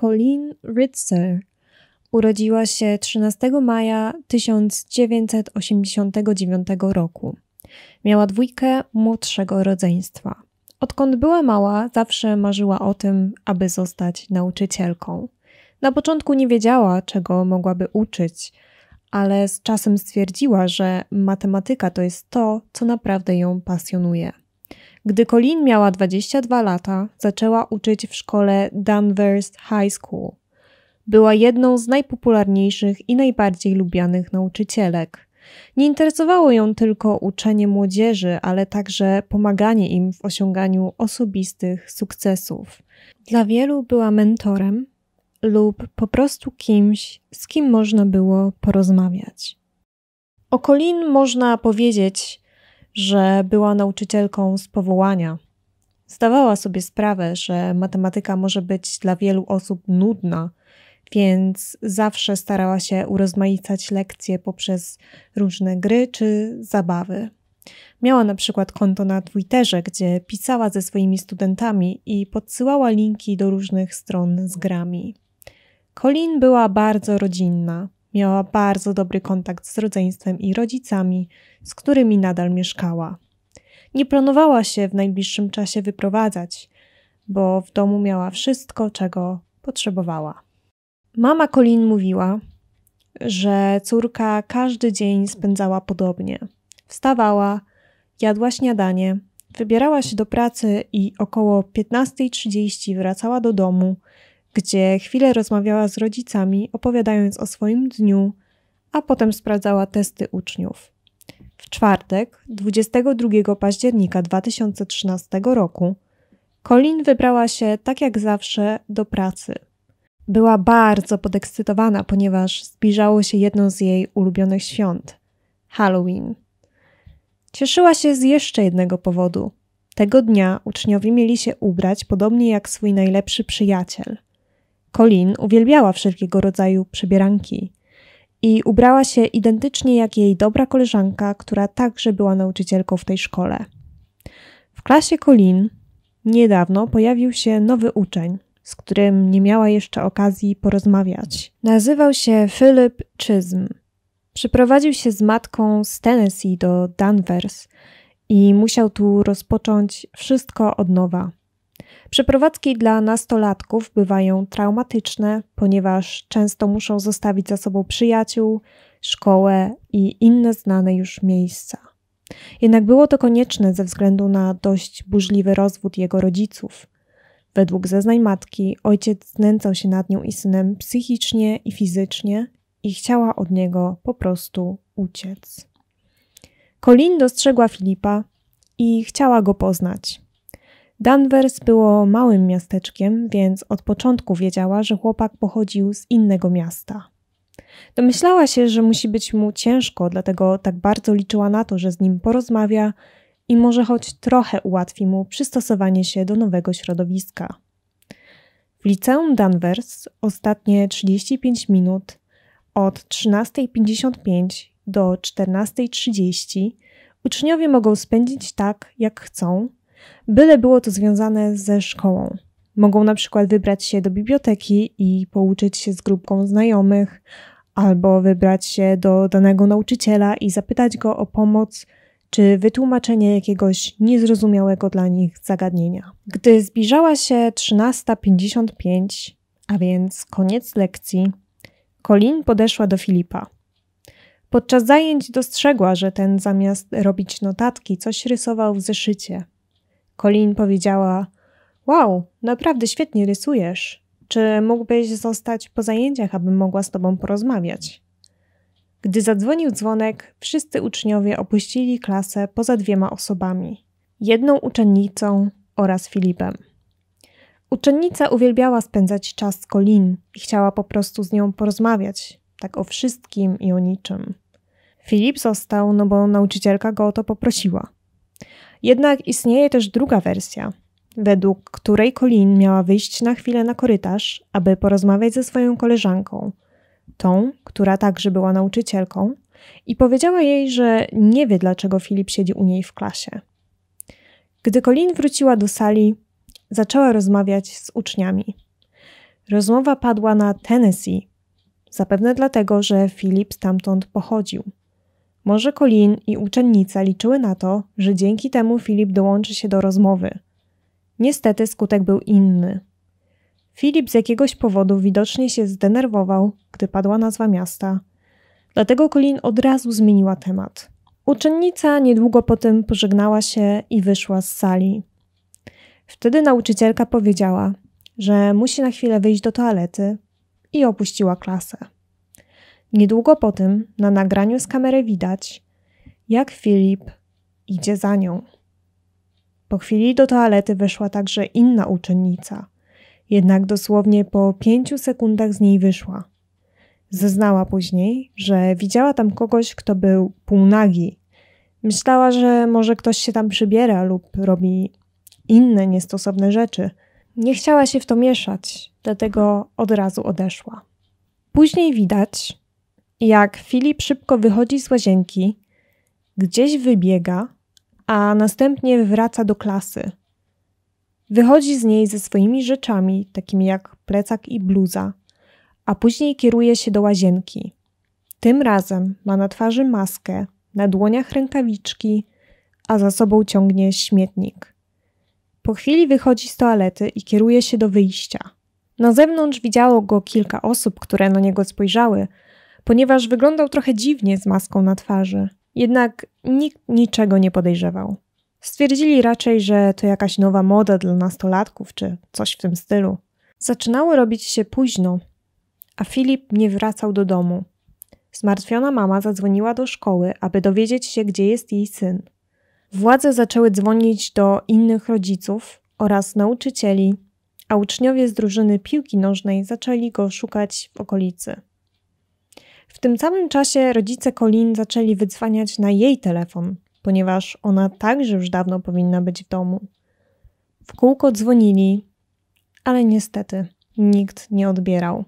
Colleen Ritzer urodziła się 13 maja 1989 roku. Miała dwójkę młodszego rodzeństwa. Odkąd była mała, zawsze marzyła o tym, aby zostać nauczycielką. Na początku nie wiedziała, czego mogłaby uczyć, ale z czasem stwierdziła, że matematyka to jest to, co naprawdę ją pasjonuje. Gdy Colin miała 22 lata, zaczęła uczyć w szkole Danvers High School. Była jedną z najpopularniejszych i najbardziej lubianych nauczycielek. Nie interesowało ją tylko uczenie młodzieży, ale także pomaganie im w osiąganiu osobistych sukcesów. Dla wielu była mentorem lub po prostu kimś, z kim można było porozmawiać. O Colin można powiedzieć, że była nauczycielką z powołania. Zdawała sobie sprawę, że matematyka może być dla wielu osób nudna, więc zawsze starała się urozmaicać lekcje poprzez różne gry czy zabawy. Miała na przykład konto na Twitterze, gdzie pisała ze swoimi studentami i podsyłała linki do różnych stron z grami. Colin była bardzo rodzinna. Miała bardzo dobry kontakt z rodzeństwem i rodzicami, z którymi nadal mieszkała. Nie planowała się w najbliższym czasie wyprowadzać, bo w domu miała wszystko, czego potrzebowała. Mama Colin mówiła, że córka każdy dzień spędzała podobnie. Wstawała, jadła śniadanie, wybierała się do pracy i około 15.30 wracała do domu, gdzie chwilę rozmawiała z rodzicami, opowiadając o swoim dniu, a potem sprawdzała testy uczniów. W czwartek, 22 października 2013 roku, Colin wybrała się, tak jak zawsze, do pracy. Była bardzo podekscytowana, ponieważ zbliżało się jedno z jej ulubionych świąt Halloween. Cieszyła się z jeszcze jednego powodu. Tego dnia uczniowie mieli się ubrać podobnie jak swój najlepszy przyjaciel. Colin uwielbiała wszelkiego rodzaju przebieranki i ubrała się identycznie jak jej dobra koleżanka, która także była nauczycielką w tej szkole. W klasie Colin niedawno pojawił się nowy uczeń, z którym nie miała jeszcze okazji porozmawiać. Nazywał się Philip Chism. Przyprowadził się z matką z Tennessee do Danvers i musiał tu rozpocząć wszystko od nowa. Przeprowadzki dla nastolatków bywają traumatyczne, ponieważ często muszą zostawić za sobą przyjaciół, szkołę i inne znane już miejsca. Jednak było to konieczne ze względu na dość burzliwy rozwód jego rodziców. Według zeznań matki, ojciec znęcał się nad nią i synem psychicznie i fizycznie i chciała od niego po prostu uciec. Colin dostrzegła Filipa i chciała go poznać. Danvers było małym miasteczkiem, więc od początku wiedziała, że chłopak pochodził z innego miasta. Domyślała się, że musi być mu ciężko, dlatego tak bardzo liczyła na to, że z nim porozmawia i może choć trochę ułatwi mu przystosowanie się do nowego środowiska. W liceum Danvers ostatnie 35 minut od 13.55 do 14.30 uczniowie mogą spędzić tak, jak chcą – byle było to związane ze szkołą. Mogą na przykład wybrać się do biblioteki i pouczyć się z grupką znajomych, albo wybrać się do danego nauczyciela i zapytać go o pomoc czy wytłumaczenie jakiegoś niezrozumiałego dla nich zagadnienia. Gdy zbliżała się 13.55, a więc koniec lekcji, Colin podeszła do Filipa. Podczas zajęć dostrzegła, że ten zamiast robić notatki, coś rysował w zeszycie. Colin powiedziała: Wow, naprawdę świetnie rysujesz. Czy mógłbyś zostać po zajęciach, abym mogła z tobą porozmawiać? Gdy zadzwonił dzwonek, wszyscy uczniowie opuścili klasę poza dwiema osobami jedną uczennicą oraz Filipem. Uczennica uwielbiała spędzać czas z Colin i chciała po prostu z nią porozmawiać, tak o wszystkim i o niczym. Filip został, no bo nauczycielka go o to poprosiła. Jednak istnieje też druga wersja, według której Colin miała wyjść na chwilę na korytarz, aby porozmawiać ze swoją koleżanką, tą, która także była nauczycielką, i powiedziała jej, że nie wie, dlaczego Filip siedzi u niej w klasie. Gdy Colin wróciła do sali, zaczęła rozmawiać z uczniami. Rozmowa padła na Tennessee, zapewne dlatego, że Filip stamtąd pochodził. Może Colin i uczennica liczyły na to, że dzięki temu Filip dołączy się do rozmowy. Niestety skutek był inny. Filip z jakiegoś powodu widocznie się zdenerwował, gdy padła nazwa miasta. Dlatego Colin od razu zmieniła temat. Uczennica niedługo potem pożegnała się i wyszła z sali. Wtedy nauczycielka powiedziała, że musi na chwilę wyjść do toalety i opuściła klasę. Niedługo po tym na nagraniu z kamery widać, jak Filip idzie za nią. Po chwili do toalety wyszła także inna uczennica, jednak dosłownie po pięciu sekundach z niej wyszła. Zeznała później, że widziała tam kogoś, kto był półnagi. Myślała, że może ktoś się tam przybiera lub robi inne niestosowne rzeczy. Nie chciała się w to mieszać, dlatego od razu odeszła. Później widać, jak Filip szybko wychodzi z łazienki, gdzieś wybiega, a następnie wraca do klasy. Wychodzi z niej ze swoimi rzeczami, takimi jak plecak i bluza, a później kieruje się do łazienki. Tym razem ma na twarzy maskę, na dłoniach rękawiczki, a za sobą ciągnie śmietnik. Po chwili wychodzi z toalety i kieruje się do wyjścia. Na zewnątrz widziało go kilka osób, które na niego spojrzały, ponieważ wyglądał trochę dziwnie z maską na twarzy. Jednak nikt niczego nie podejrzewał. Stwierdzili raczej, że to jakaś nowa moda dla nastolatków czy coś w tym stylu. Zaczynało robić się późno, a Filip nie wracał do domu. Zmartwiona mama zadzwoniła do szkoły, aby dowiedzieć się, gdzie jest jej syn. Władze zaczęły dzwonić do innych rodziców oraz nauczycieli, a uczniowie z drużyny piłki nożnej zaczęli go szukać w okolicy. W tym samym czasie rodzice Colin zaczęli wydzwaniać na jej telefon, ponieważ ona także już dawno powinna być w domu. W kółko dzwonili, ale niestety nikt nie odbierał.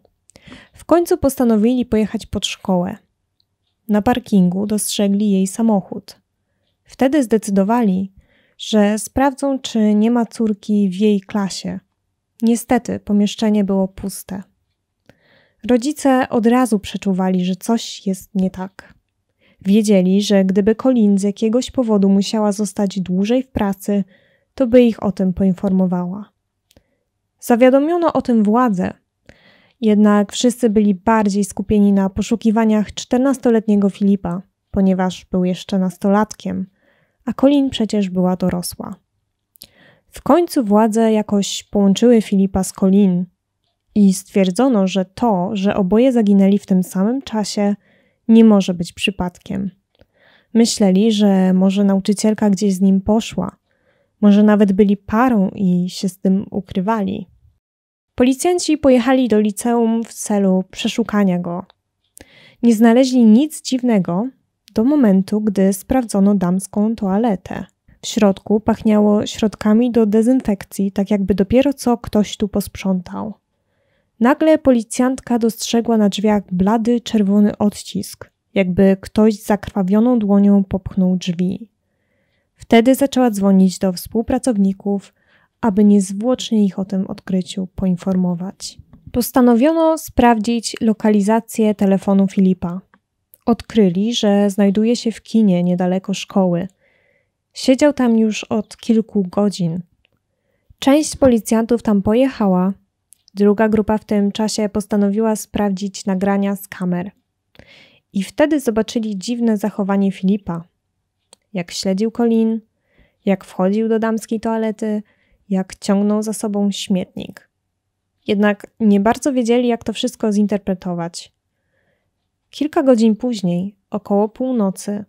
W końcu postanowili pojechać pod szkołę. Na parkingu dostrzegli jej samochód. Wtedy zdecydowali, że sprawdzą, czy nie ma córki w jej klasie. Niestety pomieszczenie było puste. Rodzice od razu przeczuwali, że coś jest nie tak. Wiedzieli, że gdyby Colin z jakiegoś powodu musiała zostać dłużej w pracy, to by ich o tym poinformowała. Zawiadomiono o tym władze. jednak wszyscy byli bardziej skupieni na poszukiwaniach 14-letniego Filipa, ponieważ był jeszcze nastolatkiem, a Colin przecież była dorosła. W końcu władze jakoś połączyły Filipa z Colin i stwierdzono, że to, że oboje zaginęli w tym samym czasie, nie może być przypadkiem. Myśleli, że może nauczycielka gdzieś z nim poszła, może nawet byli parą i się z tym ukrywali. Policjanci pojechali do liceum w celu przeszukania go. Nie znaleźli nic dziwnego do momentu, gdy sprawdzono damską toaletę. W środku pachniało środkami do dezynfekcji, tak jakby dopiero co ktoś tu posprzątał. Nagle policjantka dostrzegła na drzwiach blady, czerwony odcisk, jakby ktoś z zakrwawioną dłonią popchnął drzwi. Wtedy zaczęła dzwonić do współpracowników, aby niezwłocznie ich o tym odkryciu poinformować. Postanowiono sprawdzić lokalizację telefonu Filipa. Odkryli, że znajduje się w kinie niedaleko szkoły. Siedział tam już od kilku godzin. Część policjantów tam pojechała, Druga grupa w tym czasie postanowiła sprawdzić nagrania z kamer. I wtedy zobaczyli dziwne zachowanie Filipa. Jak śledził Colin, jak wchodził do damskiej toalety, jak ciągnął za sobą śmietnik. Jednak nie bardzo wiedzieli, jak to wszystko zinterpretować. Kilka godzin później, około północy,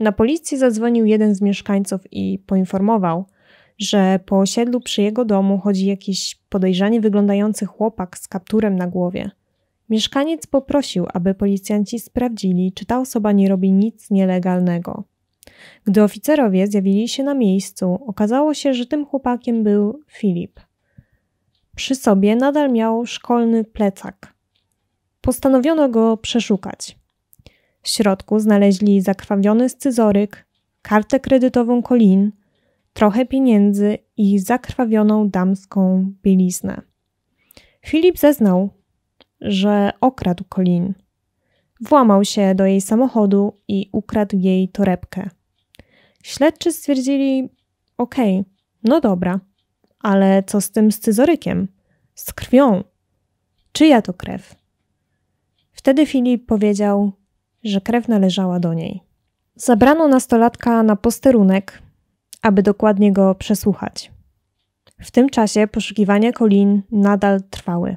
na policję zadzwonił jeden z mieszkańców i poinformował, że po osiedlu przy jego domu chodzi jakiś podejrzanie wyglądający chłopak z kapturem na głowie. Mieszkaniec poprosił, aby policjanci sprawdzili, czy ta osoba nie robi nic nielegalnego. Gdy oficerowie zjawili się na miejscu, okazało się, że tym chłopakiem był Filip. Przy sobie nadal miał szkolny plecak. Postanowiono go przeszukać. W środku znaleźli zakrwawiony scyzoryk, kartę kredytową Colin – trochę pieniędzy i zakrwawioną damską bieliznę. Filip zeznał, że okradł Colin. Włamał się do jej samochodu i ukradł jej torebkę. Śledczy stwierdzili: Okej, okay, no dobra, ale co z tym scyzorykiem? Z krwią? Czyja to krew? Wtedy Filip powiedział, że krew należała do niej. Zabrano nastolatka na posterunek aby dokładnie go przesłuchać. W tym czasie poszukiwania Colin nadal trwały.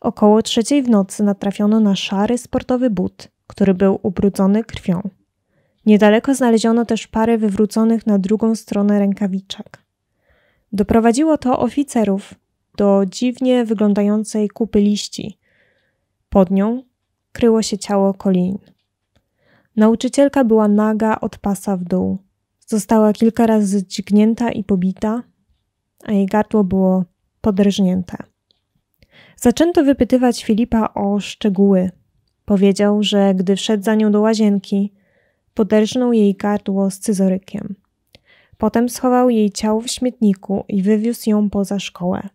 Około trzeciej w nocy natrafiono na szary sportowy but, który był ubrudzony krwią. Niedaleko znaleziono też parę wywróconych na drugą stronę rękawiczek. Doprowadziło to oficerów do dziwnie wyglądającej kupy liści. Pod nią kryło się ciało Colin. Nauczycielka była naga od pasa w dół. Została kilka razy dźgnięta i pobita, a jej gardło było podrżnięte. Zaczęto wypytywać Filipa o szczegóły. Powiedział, że gdy wszedł za nią do łazienki, poderżnął jej gardło scyzorykiem. Potem schował jej ciało w śmietniku i wywiózł ją poza szkołę.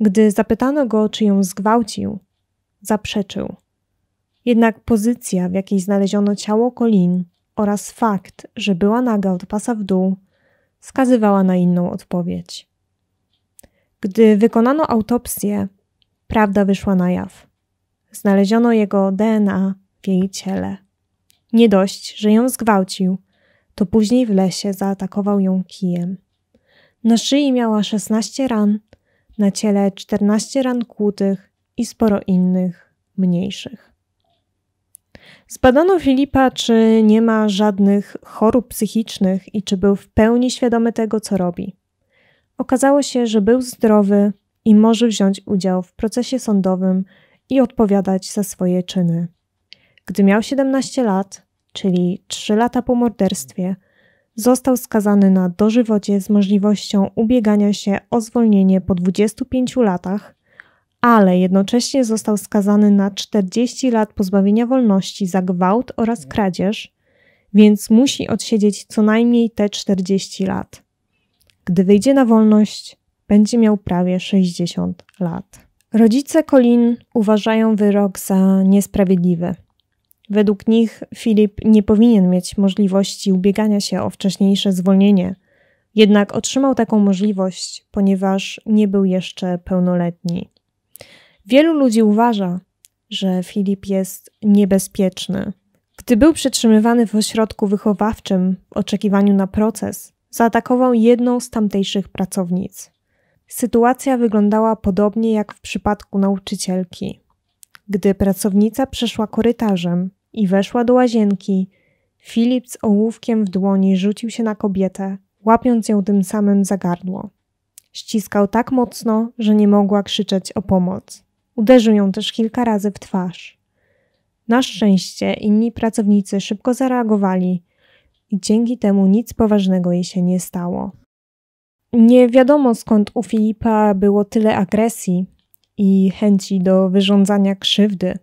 Gdy zapytano go, czy ją zgwałcił, zaprzeczył. Jednak pozycja, w jakiej znaleziono ciało Colin, oraz fakt, że była naga od pasa w dół, wskazywała na inną odpowiedź. Gdy wykonano autopsję, prawda wyszła na jaw. Znaleziono jego DNA w jej ciele. Nie dość, że ją zgwałcił, to później w lesie zaatakował ją kijem. Na szyi miała 16 ran, na ciele 14 ran kłutych i sporo innych, mniejszych. Zbadano Filipa, czy nie ma żadnych chorób psychicznych i czy był w pełni świadomy tego, co robi. Okazało się, że był zdrowy i może wziąć udział w procesie sądowym i odpowiadać za swoje czyny. Gdy miał 17 lat, czyli 3 lata po morderstwie, został skazany na dożywocie z możliwością ubiegania się o zwolnienie po 25 latach ale jednocześnie został skazany na 40 lat pozbawienia wolności za gwałt oraz kradzież, więc musi odsiedzieć co najmniej te 40 lat. Gdy wyjdzie na wolność, będzie miał prawie 60 lat. Rodzice Colin uważają wyrok za niesprawiedliwy. Według nich Filip nie powinien mieć możliwości ubiegania się o wcześniejsze zwolnienie, jednak otrzymał taką możliwość, ponieważ nie był jeszcze pełnoletni. Wielu ludzi uważa, że Filip jest niebezpieczny. Gdy był przetrzymywany w ośrodku wychowawczym w oczekiwaniu na proces, zaatakował jedną z tamtejszych pracownic. Sytuacja wyglądała podobnie jak w przypadku nauczycielki. Gdy pracownica przeszła korytarzem i weszła do łazienki, Filip z ołówkiem w dłoni rzucił się na kobietę, łapiąc ją tym samym za gardło. Ściskał tak mocno, że nie mogła krzyczeć o pomoc. Uderzył ją też kilka razy w twarz. Na szczęście inni pracownicy szybko zareagowali i dzięki temu nic poważnego jej się nie stało. Nie wiadomo skąd u Filipa było tyle agresji i chęci do wyrządzania krzywdy.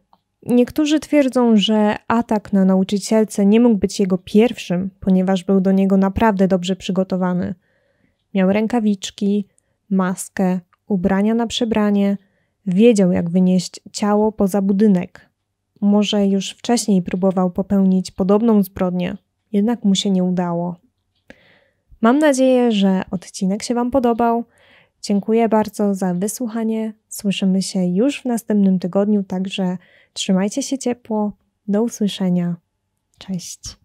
Niektórzy twierdzą, że atak na nauczycielce nie mógł być jego pierwszym, ponieważ był do niego naprawdę dobrze przygotowany. Miał rękawiczki, maskę, ubrania na przebranie, Wiedział, jak wynieść ciało poza budynek. Może już wcześniej próbował popełnić podobną zbrodnię, jednak mu się nie udało. Mam nadzieję, że odcinek się Wam podobał. Dziękuję bardzo za wysłuchanie. Słyszymy się już w następnym tygodniu, także trzymajcie się ciepło. Do usłyszenia. Cześć.